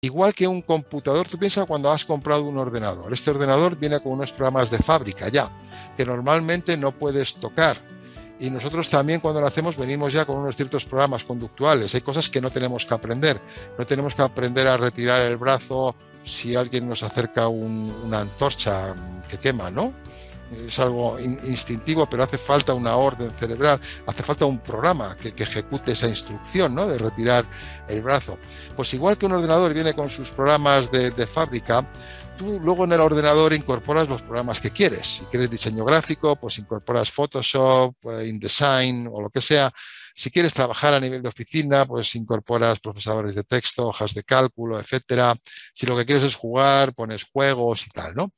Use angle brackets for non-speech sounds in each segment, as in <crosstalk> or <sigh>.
Igual que un computador, tú piensas cuando has comprado un ordenador. Este ordenador viene con unos programas de fábrica ya, que normalmente no puedes tocar. Y nosotros también cuando lo hacemos venimos ya con unos ciertos programas conductuales. Hay cosas que no tenemos que aprender. No tenemos que aprender a retirar el brazo si alguien nos acerca una antorcha que quema, ¿no? es algo instintivo, pero hace falta una orden cerebral, hace falta un programa que, ejecute esa instrucción ¿no? de retirar el brazo. Pues igual que un ordenador viene con sus programas de, fábrica, tú luego en el ordenador incorporas los programas que quieres. Si quieres diseño gráfico, pues incorporas Photoshop, eh, InDesign o lo que sea. Si quieres trabajar a nivel de oficina, pues incorporas procesadores de texto, hojas de cálculo, etcétera. Si lo que quieres es jugar, pones juegos y tal, ¿no?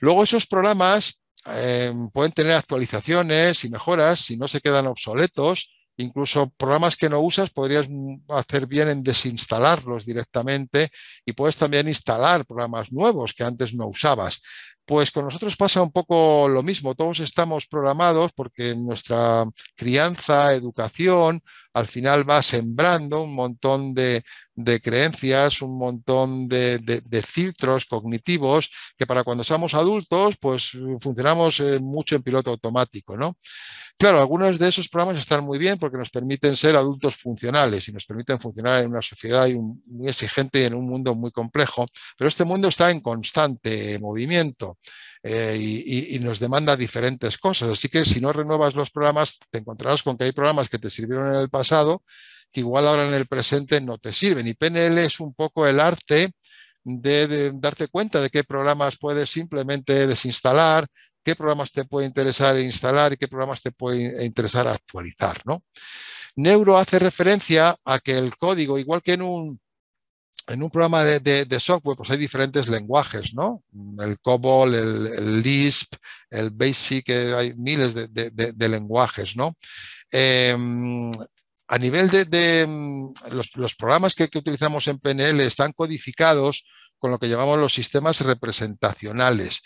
Luego esos programas Em, pueden tener actualizaciones y mejoras si no se quedan obsoletos. Incluso programas que no usas podrías hacer bien en desinstalarlos directamente y puedes también instalar programas nuevos que antes no usabas. Pues con nosotros pasa un poco lo mismo, todos estamos programados porque nuestra crianza, educación, al final va sembrando un montón de, creencias, un montón de, filtros cognitivos que para cuando somos adultos, pues eh, funcionamos eh, mucho en piloto automático, ¿no? Claro, algunos de esos programas están muy bien porque nos permiten ser adultos funcionales y nos permiten funcionar en una sociedad muy exigente y en un mundo muy complejo, pero este mundo está en constante movimiento. Eh, y, nos demanda diferentes cosas. Así que si no renuevas los programas, te encontrarás con que hay programas que te sirvieron en el pasado que igual ahora en el presente no te sirven. Y PNL es un poco el arte de, darte cuenta de qué programas puedes simplemente desinstalar, qué programas te puede interesar instalar y qué programas te puede interesar actualizar. ¿no? Neuro hace referencia a que el código, igual que en un en un programa de, software pues hay diferentes lenguajes, ¿no? El COBOL, el, Lisp, el BASIC, eh, hay miles de, lenguajes, ¿no? Em, a nivel de, em, los, programas que, utilizamos en PNL están codificados con lo que llamamos los sistemas representacionales,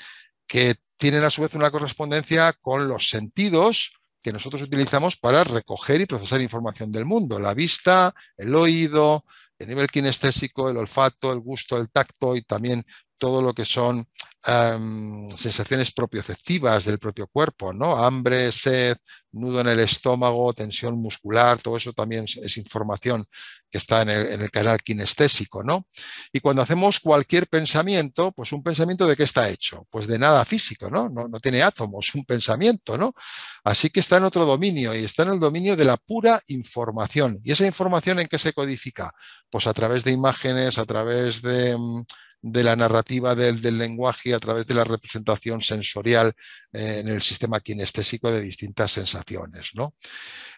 que tienen a su vez una correspondencia con los sentidos, que nosotros utilizamos para recoger y procesar información del mundo, la vista, el oído, el nivel kinestésico, el olfato, el gusto, el tacto y también todo lo que son sensaciones propioceptivas del propio cuerpo, ¿no? Hambre, sed, nudo en el estómago, tensión muscular, todo eso también es, información que está en el, canal kinestésico, ¿no? Y cuando hacemos cualquier pensamiento, pues un pensamiento de qué está hecho? Pues de nada físico, ¿no? No, no tiene átomos, un pensamiento, ¿no? Así que está en otro dominio y está en el dominio de la pura información. ¿Y esa información en qué se codifica? Pues a través de imágenes, a través de mm, de la narrativa del, lenguaje a través de la representación sensorial eh, en el sistema kinestésico de distintas sensaciones. ¿no?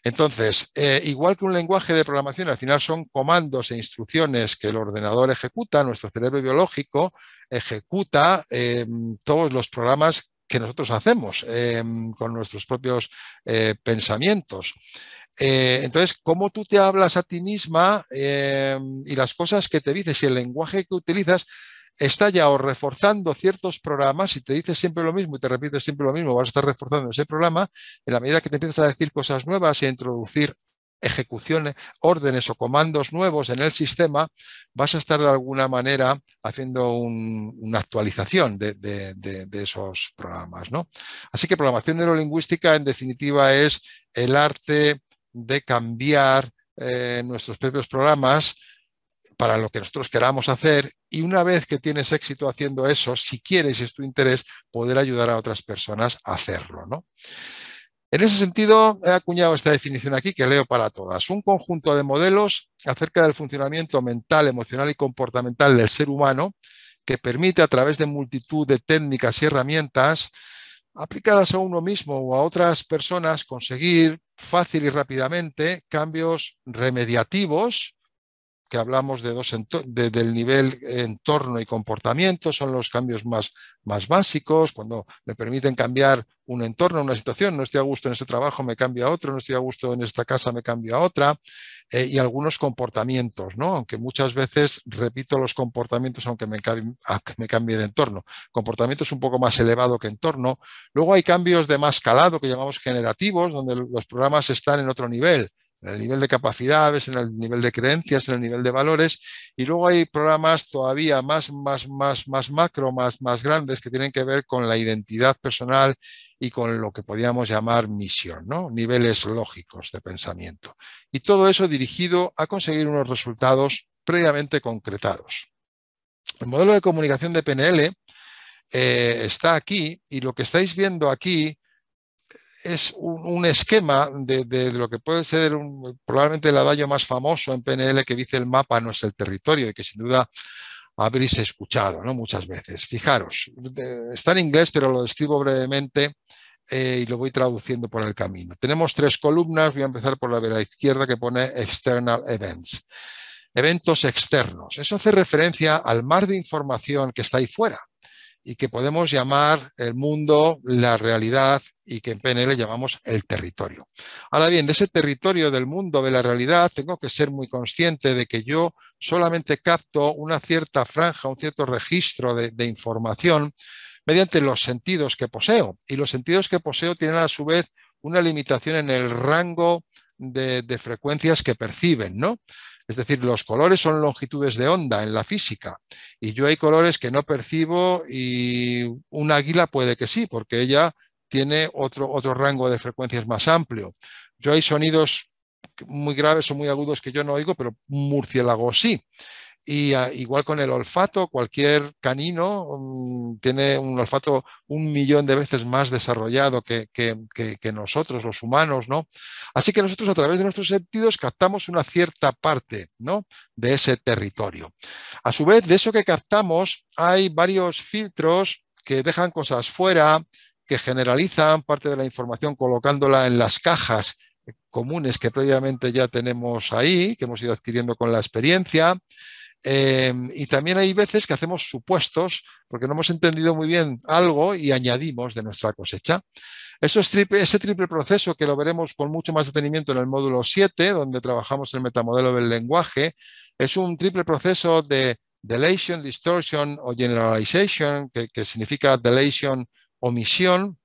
Entonces, eh, igual que un lenguaje de programación, al final son comandos e instrucciones que el ordenador ejecuta, nuestro cerebro biológico ejecuta eh, todos los programas que nosotros hacemos con nuestros propios pensamientos. entonces, cómo tú te hablas a ti misma y las cosas que te dices y el lenguaje que utilizas está ya o reforzando ciertos programas, si te dices siempre lo mismo y te repites siempre lo mismo, vas a estar reforzando ese programa, en la medida que te empiezas a decir cosas nuevas y a introducir ejecuciones, órdenes o comandos nuevos en el sistema, vas a estar de alguna manera haciendo una actualización de, esos programas. ¿no? Así que programación neurolingüística, en definitiva, es el arte de cambiar eh, nuestros propios programas para lo que nosotros queramos hacer y una vez que tienes éxito haciendo eso, si quieres y es tu interés, poder ayudar a otras personas a hacerlo. ¿no? En ese sentido, he acuñado esta definición aquí que leo para todas. Un conjunto de modelos acerca del funcionamiento mental, emocional y comportamental del ser humano que permite a través de multitud de técnicas y herramientas aplicadas a uno mismo o a otras personas conseguir fácil y rápidamente cambios remediativos que hablamos de dos del nivel eh, entorno y comportamiento, son los cambios más, más básicos, cuando me permiten cambiar un entorno, una situación, no estoy a gusto en este trabajo, me cambio a otro, no estoy a gusto en esta casa, me cambio a otra, eh, y algunos comportamientos, ¿no? aunque muchas veces repito los comportamientos aunque me, cambie, me cambie de entorno. Comportamiento es un poco más elevado que entorno. Luego hay cambios de más calado que llamamos generativos, donde los programas están en otro nivel en el nivel de capacidades, en el nivel de creencias, en el nivel de valores. Y luego hay programas todavía más, más, más, más macro, más, más grandes que tienen que ver con la identidad personal y con lo que podríamos llamar misión, ¿no? niveles lógicos de pensamiento. Y todo eso dirigido a conseguir unos resultados previamente concretados. El modelo de comunicación de PNL eh, está aquí y lo que estáis viendo aquí es un, esquema de, lo que puede ser probablemente el adagio más famoso en PNL que dice el mapa no es el territorio y que sin duda habréis escuchado muchas veces. Fijaros, está en inglés, pero lo describo brevemente eh, y lo voy traduciendo por el camino. Tenemos tres columnas, voy a empezar por la de la izquierda que pone External Events, eventos externos. Eso hace referencia al mar de información que está ahí fuera y que podemos llamar el mundo, la realidad y que en PNL llamamos el territorio. Ahora bien, de ese territorio del mundo, de la realidad, tengo que ser muy consciente de que yo solamente capto una cierta franja, un cierto registro de, información mediante los sentidos que poseo. Y los sentidos que poseo tienen a su vez una limitación en el rango de, frecuencias que perciben, ¿no? Es decir, los colores son longitudes de onda en la física y yo hay colores que no percibo y un águila puede que sí, porque ella tiene otro, otro rango de frecuencias más amplio. Yo hay sonidos muy graves o muy agudos que yo no oigo, pero un murciélago sí y ah, igual con el olfato, cualquier canino mm, tiene un olfato un millón de veces más desarrollado que, nosotros, los humanos, ¿no? Así que nosotros a través de nuestros sentidos captamos una cierta parte, De ese territorio. A su vez, de eso que captamos hay varios filtros que dejan cosas fuera, que generalizan parte de la información colocándola en las cajas comunes que previamente ya tenemos ahí, que hemos ido adquiriendo con la experiencia. Eh, y también hay veces que hacemos supuestos porque no hemos entendido muy bien algo y añadimos de nuestra cosecha. ese triple proceso que lo veremos con mucho más detenimiento en el módulo 7, donde trabajamos el metamodelo del lenguaje, es un triple proceso de delation, distortion o generalization, que, significa delation, omisión,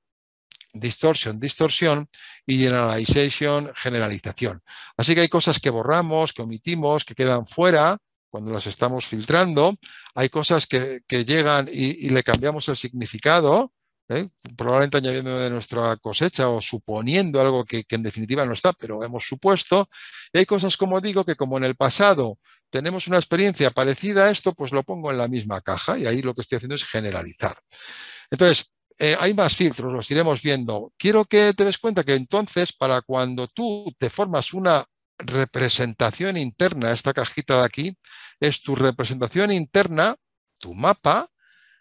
distortion, distorsión y generalization, generalización. Así que hay cosas que borramos, que omitimos, que quedan fuera cuando las estamos filtrando, hay cosas que, llegan y, le cambiamos el significado, ¿eh? probablemente añadiendo de nuestra cosecha o suponiendo algo que, en definitiva no está, pero hemos supuesto. Y hay cosas, como digo, que como en el pasado tenemos una experiencia parecida a esto, pues lo pongo en la misma caja y ahí lo que estoy haciendo es generalizar. Entonces, eh, hay más filtros, los iremos viendo. Quiero que te des cuenta que entonces, para cuando tú te formas una representación interna, esta cajita de aquí, es tu representación interna, tu mapa,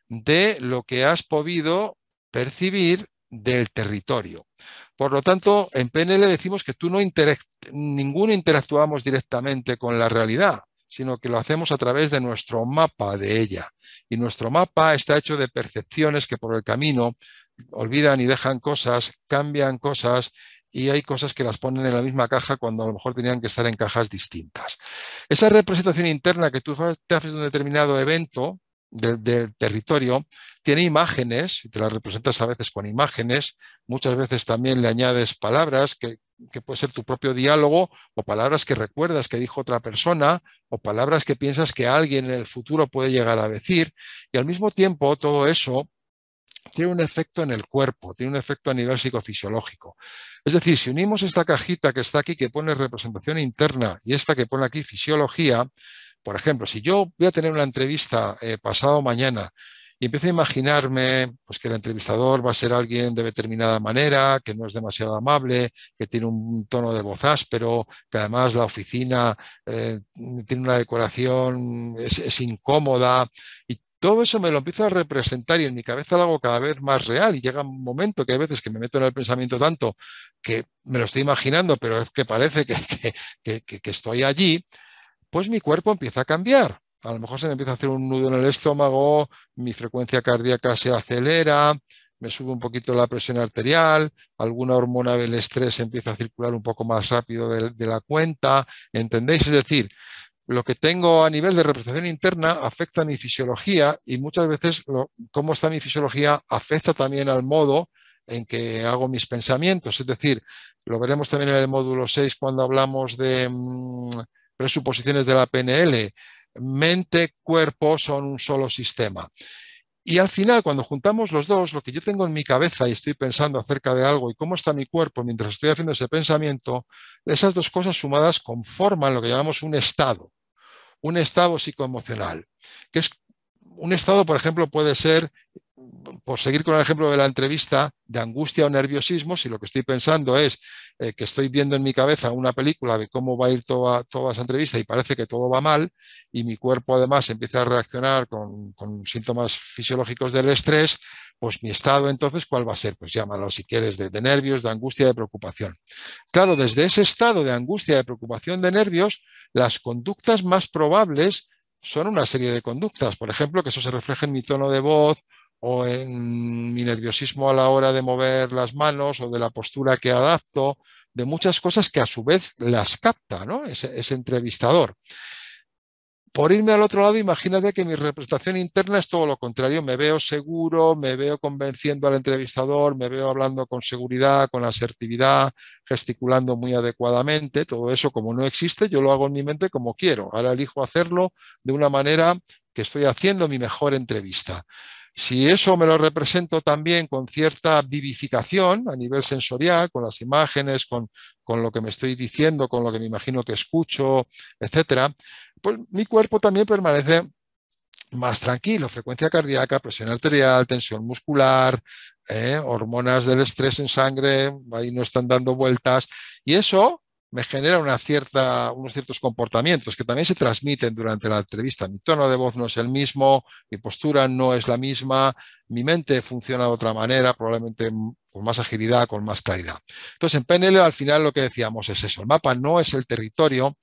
de lo que has podido percibir del territorio. Por lo tanto, en PNL decimos que tú no interactuamos directamente con la realidad, sino que lo hacemos a través de nuestro mapa de ella. Y nuestro mapa está hecho de percepciones que por el camino olvidan y dejan cosas, cambian cosas y hay cosas que las ponen en la misma caja cuando a lo mejor tenían que estar en cajas distintas. Esa representación interna que tú te haces de un determinado evento del, territorio tiene imágenes, y te las representas a veces con imágenes, muchas veces también le añades palabras que, que puede ser tu propio diálogo o palabras que recuerdas que dijo otra persona o palabras que piensas que alguien en el futuro puede llegar a decir y al mismo tiempo todo eso tiene un efecto en el cuerpo, tiene un efecto a nivel psicofisiológico. Es decir, si unimos esta cajita que está aquí, que pone representación interna, y esta que pone aquí fisiología, por ejemplo, si yo voy a tener una entrevista eh, pasado mañana y empiezo a imaginarme pues, que el entrevistador va a ser alguien de determinada manera, que no es demasiado amable, que tiene un tono de voz áspero, que además la oficina eh, tiene una decoración, es, incómoda, y todo eso me lo empiezo a representar y en mi cabeza lo hago cada vez más real y llega un momento que hay veces que me meto en el pensamiento tanto que me lo estoy imaginando, pero es que parece <laughs> que, estoy allí, pues mi cuerpo empieza a cambiar. A lo mejor se me empieza a hacer un nudo en el estómago, mi frecuencia cardíaca se acelera, me sube un poquito la presión arterial, alguna hormona del estrés empieza a circular un poco más rápido de la cuenta, ¿entendéis? Es decir, lo que tengo a nivel de representación interna afecta a mi fisiología y muchas veces cómo está mi fisiología afecta también al modo en que hago mis pensamientos. Es decir, lo veremos también en el módulo 6 cuando hablamos de mm, presuposiciones de la PNL. Mente, cuerpo son un solo sistema. Y al final, cuando juntamos los dos, lo que yo tengo en mi cabeza y estoy pensando acerca de algo y cómo está mi cuerpo mientras estoy haciendo ese pensamiento, esas dos cosas sumadas conforman lo que llamamos un estado, un estado psicoemocional, que es un estado, por ejemplo, puede ser por seguir con el ejemplo de la entrevista, de angustia o nerviosismo, si lo que estoy pensando es eh, que estoy viendo en mi cabeza una película de cómo va a ir toda, esa entrevista y parece que todo va mal, y mi cuerpo además empieza a reaccionar con, síntomas fisiológicos del estrés, pues mi estado entonces, ¿cuál va a ser? Pues llámalo si quieres de, nervios, de angustia, de preocupación. Claro, desde ese estado de angustia, de preocupación, de nervios, las conductas más probables son una serie de conductas, por ejemplo, que eso se refleje en mi tono de voz o en mi nerviosismo a la hora de mover las manos o de la postura que adapto, de muchas cosas que a su vez las capta ese entrevistador. Por irme al otro lado, imagínate que mi representación interna es todo lo contrario. Me veo seguro, me veo convenciendo al entrevistador, me veo hablando con seguridad, con asertividad, gesticulando muy adecuadamente. Todo eso, como no existe, yo lo hago en mi mente como quiero. Ahora elijo hacerlo de una manera que estoy haciendo mi mejor entrevista. Si eso me lo represento también con cierta vivificación a nivel sensorial, con las imágenes, con, con lo que me estoy diciendo, con lo que me imagino que escucho, etcétera, pues mi cuerpo también permanece más tranquilo, frecuencia cardíaca, presión arterial, tensión muscular, eh, hormonas del estrés en sangre, ahí no están dando vueltas. Y eso me genera unos ciertos comportamientos que también se transmiten durante la entrevista. Mi tono de voz no es el mismo, mi postura no es la misma, mi mente funciona de otra manera, probablemente con más agilidad, con más claridad. Entonces, en PNL al final lo que decíamos es eso, el mapa no es el territorio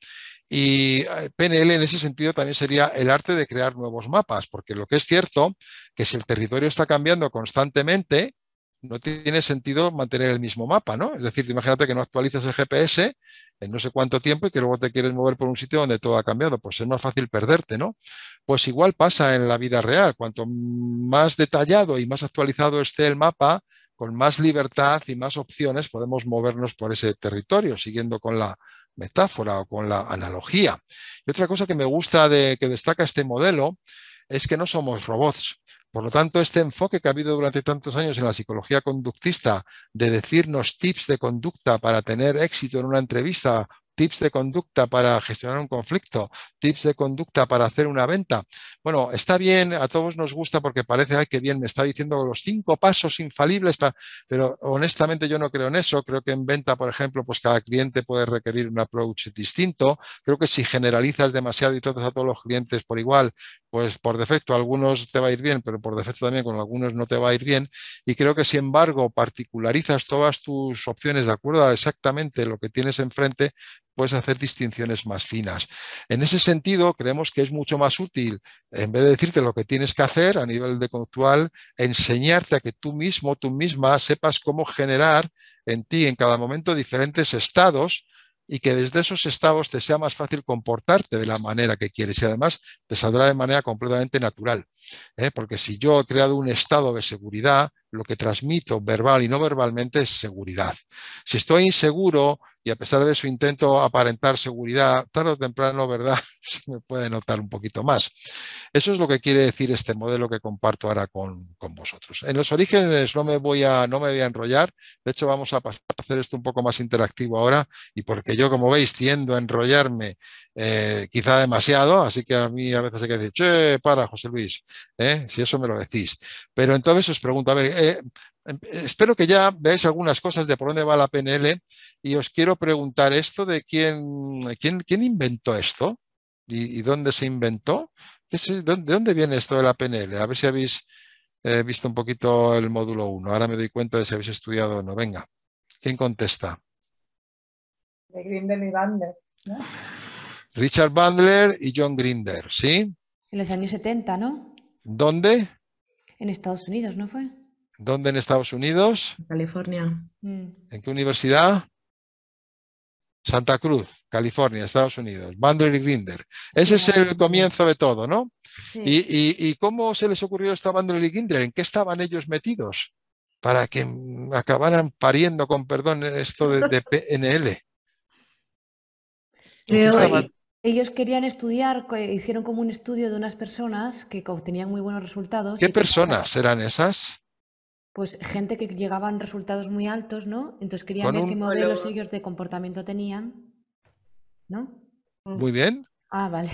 y eh, PNL en ese sentido también sería el arte de crear nuevos mapas, porque lo que es cierto que si el territorio está cambiando constantemente, no tiene sentido mantener el mismo mapa, ¿no? Es decir, imagínate que no actualizas el GPS en no sé cuánto tiempo y que luego te quieres mover por un sitio donde todo ha cambiado, pues es más fácil perderte, ¿no? Pues igual pasa en la vida real, cuanto más detallado y más actualizado esté el mapa, con más libertad y más opciones podemos movernos por ese territorio, siguiendo con la metáfora o con la analogía. Y otra cosa que me gusta de que destaca este modelo es que no somos robots. Por lo tanto, este enfoque que ha habido durante tantos años en la psicología conductista de decirnos tips de conducta para tener éxito en una entrevista, tips de conducta para gestionar un conflicto, tips de conducta para hacer una venta. Bueno, está bien, a todos nos gusta porque parece, que bien, me está diciendo los cinco pasos infalibles, pero honestamente yo no creo en eso. Creo que en venta, por ejemplo, pues cada cliente puede requerir un approach distinto. Creo que si generalizas demasiado y tratas a todos los clientes por igual, pues por defecto algunos te va a ir bien, pero por defecto también con algunos no te va a ir bien. Y creo que sin embargo particularizas todas tus opciones de acuerdo a exactamente lo que tienes enfrente, puedes hacer distinciones más finas. En ese sentido, creemos que es mucho más útil, en vez de decirte lo que tienes que hacer a nivel de conductual, enseñarte a que tú mismo, tú misma, sepas cómo generar en ti en cada momento diferentes estados y que desde esos estados te sea más fácil comportarte de la manera que quieres y además te saldrá de manera completamente natural. ¿eh? Porque si yo he creado un estado de seguridad, lo que transmito verbal y no verbalmente es seguridad. Si estoy inseguro y a pesar de su intento aparentar seguridad, tarde o temprano, ¿verdad? <laughs> Se me puede notar un poquito más. Eso es lo que quiere decir este modelo que comparto ahora con, vosotros. En los orígenes no me, voy a, no me voy a enrollar, de hecho vamos a hacer esto un poco más interactivo ahora y porque yo, como veis, tiendo a enrollarme eh, quizá demasiado, así que a mí a veces hay que decir, che, para, José Luis, ¿eh? si eso me lo decís. Pero entonces os pregunto, a ver, eh, em, espero que ya veáis algunas cosas de por dónde va la PNL y os quiero preguntar esto de quién, inventó esto y, dónde se inventó. ¿De dónde viene esto de la PNL? A ver si habéis eh, visto un poquito el módulo 1. Ahora me doy cuenta de si habéis estudiado o no. Venga, ¿quién contesta? De Grindel y Bandler. Richard Bandler y John Grinder, ¿sí? En los años 70, ¿no? ¿Dónde? En Estados Unidos, ¿no fue? ¿Dónde en Estados Unidos? California. Mm. ¿En qué universidad? Santa Cruz, California, Estados Unidos, Bandler y Grinder. Ese es el comienzo de todo, ¿no? Y, cómo se les ocurrió esta Bandler y Grinder? ¿En qué estaban ellos metidos? Para que acabaran pariendo, con perdón, esto de, PNL. Ellos querían estudiar, hicieron como un estudio de unas personas que obtenían muy buenos resultados. ¿Qué personas eran esas? pues gente que llegaban resultados muy altos, ¿no? Entonces querían ver qué modelos ellos de comportamiento tenían, ¿no? Mm. Muy bien. Ah, vale.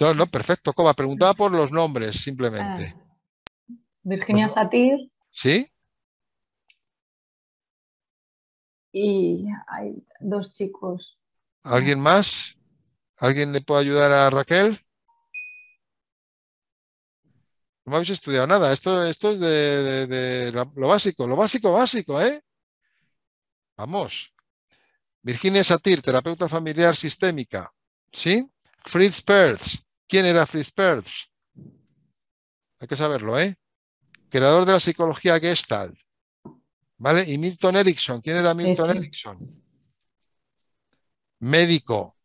No, no, perfecto. Coma, preguntaba por los nombres, simplemente. Ah. Virginia Satir. ¿Sí? Y hay dos chicos. ¿Alguien más? ¿Alguien le puede ayudar a Raquel? No habéis estudiado nada. Esto, esto es de, lo básico, lo básico, básico, ¿eh? Vamos. Virginia Satir, terapeuta familiar sistémica. ¿Sí? Fritz Perls. ¿Quién era Fritz Perls? Hay que saberlo, ¿eh? Creador de la psicología Gestalt. ¿Vale? Y Milton Erickson. ¿Quién era Milton Erickson? Médico,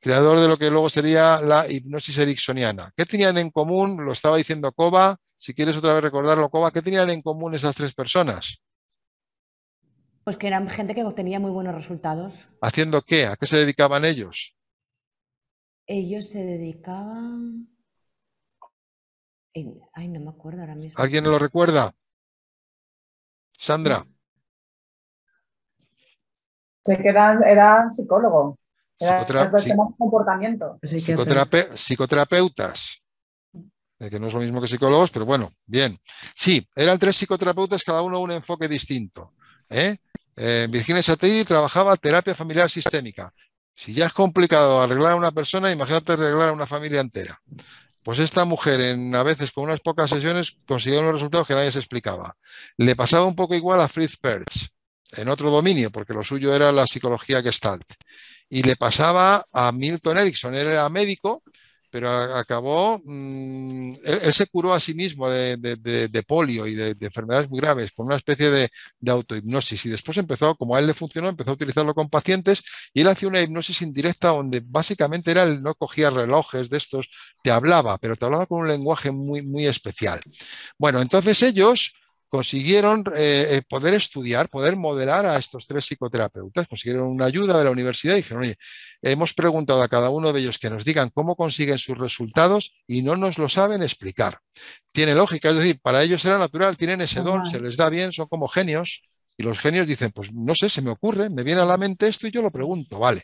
creador de lo que luego sería la hipnosis ericksoniana. ¿Qué tenían en común? Lo estaba diciendo Coba. si quieres otra vez recordarlo, Coba, ¿qué tenían en común esas tres personas? Pues que eran gente que obtenía muy buenos resultados. ¿Haciendo qué? ¿A qué se dedicaban ellos? Ellos se dedicaban... Ay, no me acuerdo ahora mismo. ¿Alguien lo recuerda? Sandra. Sé que era, era psicólogo. Pues psicoterapeutas, eh, que no es lo mismo que psicólogos, pero bueno, bien. Sí, eran tres psicoterapeutas, cada uno un enfoque distinto. ¿eh? eh Virginia Satelli trabajaba terapia familiar sistémica. Si ya es complicado arreglar a una persona, imagínate arreglar a una familia entera. Pues esta mujer, en, a veces con unas pocas sesiones, consiguió unos resultados que nadie se explicaba. Le pasaba un poco igual a Fritz Perls, en otro dominio, porque lo suyo era la psicología gestalt. Y le pasaba a Milton Erickson, él era médico, pero acabó, mm, él, se curó a sí mismo de, polio y de, enfermedades muy graves con una especie de, autohipnosis y después empezó, como a él le funcionó, empezó a utilizarlo con pacientes y él hacía una hipnosis indirecta donde básicamente era él no cogía relojes de estos, te hablaba, pero te hablaba con un lenguaje muy, muy especial. Bueno, entonces ellos consiguieron eh, eh, poder estudiar, poder modelar a estos tres psicoterapeutas, consiguieron una ayuda de la universidad y dijeron, oye, hemos preguntado a cada uno de ellos que nos digan cómo consiguen sus resultados y no nos lo saben explicar. Tiene lógica, es decir, para ellos era natural, tienen ese don, se les da bien, son como genios. Y los genios dicen, pues no sé, se me ocurre, me viene a la mente esto y yo lo pregunto, vale.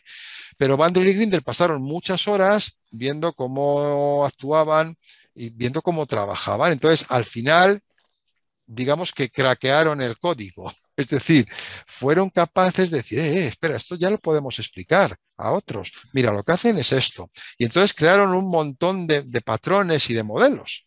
Pero Bandel y Grindel pasaron muchas horas viendo cómo actuaban y viendo cómo trabajaban. Entonces, al final, digamos que craquearon el código. <laughs> Es decir, fueron capaces de decir, eh, eh, espera, esto ya lo podemos explicar a otros. Mira, lo que hacen es esto. Y entonces crearon un montón de patrones y de modelos.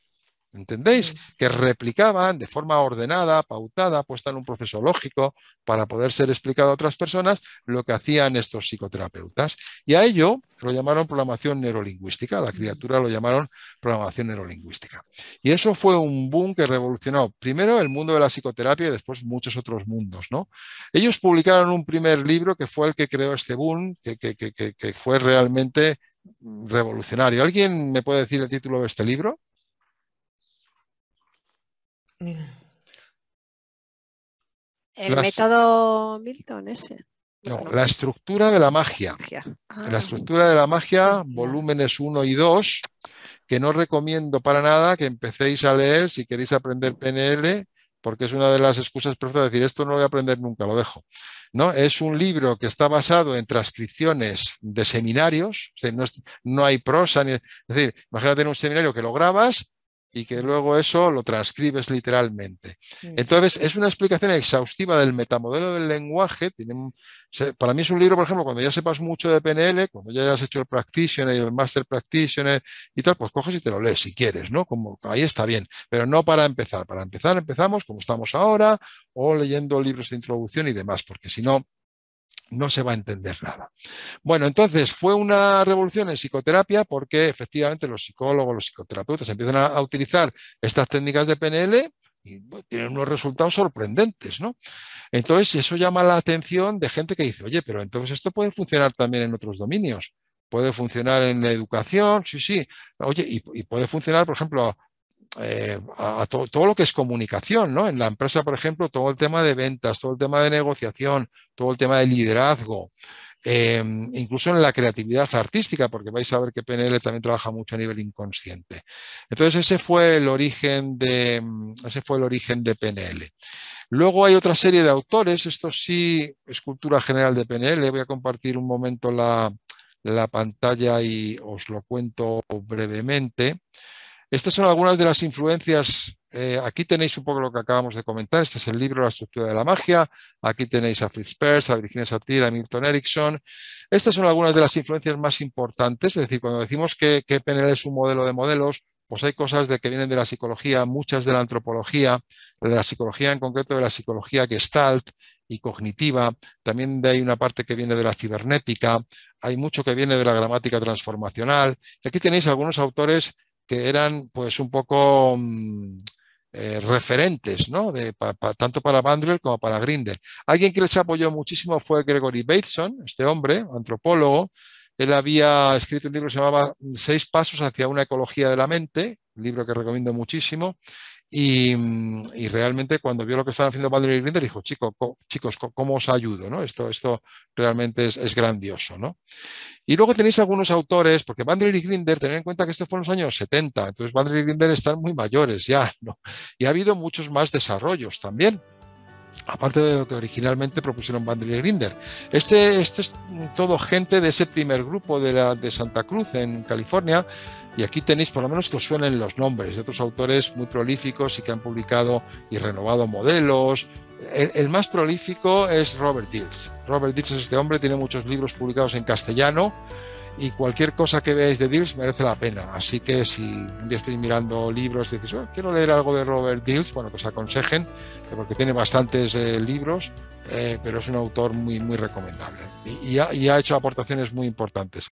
¿Entendéis? Que replicaban de forma ordenada, pautada, puesta en un proceso lógico para poder ser explicado a otras personas lo que hacían estos psicoterapeutas. Y a ello lo llamaron programación neurolingüística, a la mm. criatura lo llamaron programación neurolingüística. Y eso fue un boom que revolucionó primero el mundo de la psicoterapia y después muchos otros mundos. ¿no? Ellos publicaron un primer libro que fue el que creó este boom, que fue realmente revolucionario. ¿Alguien me puede decir el título de este libro? El método Milton ese. No, la pues estructura de la magia. La ah. estructura de la magia, volúmenes 1 y 2, que no recomiendo para nada que empecéis a leer si queréis aprender PNL, porque es una de las excusas perfectas decir esto no lo voy a aprender nunca, lo dejo. ¿No? Es un libro que está basado en transcripciones de seminarios, no, hay prosa, ni, es decir, imagínate en un seminario que lo grabas y que luego eso lo transcribes literalmente. Mm. Entonces, es una explicación exhaustiva del metamodelo del lenguaje. para mí es un libro, por ejemplo, cuando ya sepas mucho de PNL, cuando ya hayas hecho el practitioner y el master practitioner y tal, pues coges y te lo lees si quieres, ¿no? Como ahí está bien, pero no para empezar. Para empezar empezamos como estamos ahora o leyendo libros de introducción y demás, porque si no, no se va a entender nada. Bueno, entonces fue una revolución en psicoterapia porque efectivamente los psicólogos, los psicoterapeutas empiezan a, utilizar estas técnicas de PNL y tienen unos resultados sorprendentes, ¿no? Entonces eso llama la atención de gente que dice, oye, pero entonces esto puede funcionar también en otros dominios puede funcionar en la educación, sí, sí. Oye, y, puede funcionar, por ejemplo, eh, a, todo lo que es comunicación, ¿no? En la empresa, por ejemplo, todo el tema de ventas, todo el tema de negociación, todo el tema de liderazgo, eh, incluso en la creatividad artística, porque vais a ver que PNL también trabaja mucho a nivel inconsciente. Entonces, ese fue el origen de, ese fue el origen de PNL. Luego hay otra serie de autores, esto sí es cultura general de PNL, voy a compartir un momento la, la pantalla y os lo cuento brevemente. Estas son algunas de las influencias. Eh, aquí tenéis un poco lo que acabamos de comentar. Este es el libro La estructura de la magia. Aquí tenéis a Fritz Perls, a Virginia Satir, a Milton Erickson. Estas son algunas de las influencias más importantes. Es decir, cuando decimos que, que PNL es un modelo de modelos, pues hay cosas de que vienen de la psicología, muchas de la antropología, de la psicología en concreto, de la psicología gestalt y cognitiva, también hay una parte que viene de la cibernética, hay mucho que viene de la gramática transformacional. Y aquí tenéis algunos autores que eran pues un poco mm, eh, referentes, ¿no? De, tanto para Bandrel como para Grinder. Alguien que les apoyó muchísimo fue Gregory Bateson, este hombre, antropólogo. Él había escrito un libro que se llamaba mm, Seis Pasos hacia una ecología de la mente, libro que recomiendo muchísimo. Mm, y, realmente cuando vio lo que estaban haciendo Valerie y Grinder dijo, Chico, chicos, ¿cómo os ayudo? ¿no? Esto, esto realmente es, grandioso. ¿no? Y luego tenéis algunos autores, porque Valerie y Grinder, tened en cuenta que esto fue en los años 70, entonces Valerie y Grinder están muy mayores ya, <laughs> ¿no? y ha habido muchos más desarrollos también. Aparte de lo que originalmente propusieron Bandler y Grinder. Este, este es mm, todo gente de ese primer grupo de, la, de Santa Cruz en California, y aquí tenéis por lo menos que os suenen los nombres de otros autores muy prolíficos y que han publicado y renovado modelos. El, más prolífico es Robert Dills. Robert Dills es este hombre, tiene muchos libros publicados en castellano y cualquier cosa que veáis de Dills merece la pena. Así que si un día estáis mirando libros y decís, oh, quiero leer algo de Robert Dills, bueno, que os aconsejen, eh, porque tiene bastantes eh, libros, eh, pero es un autor muy, muy recomendable y ha hecho aportaciones muy importantes.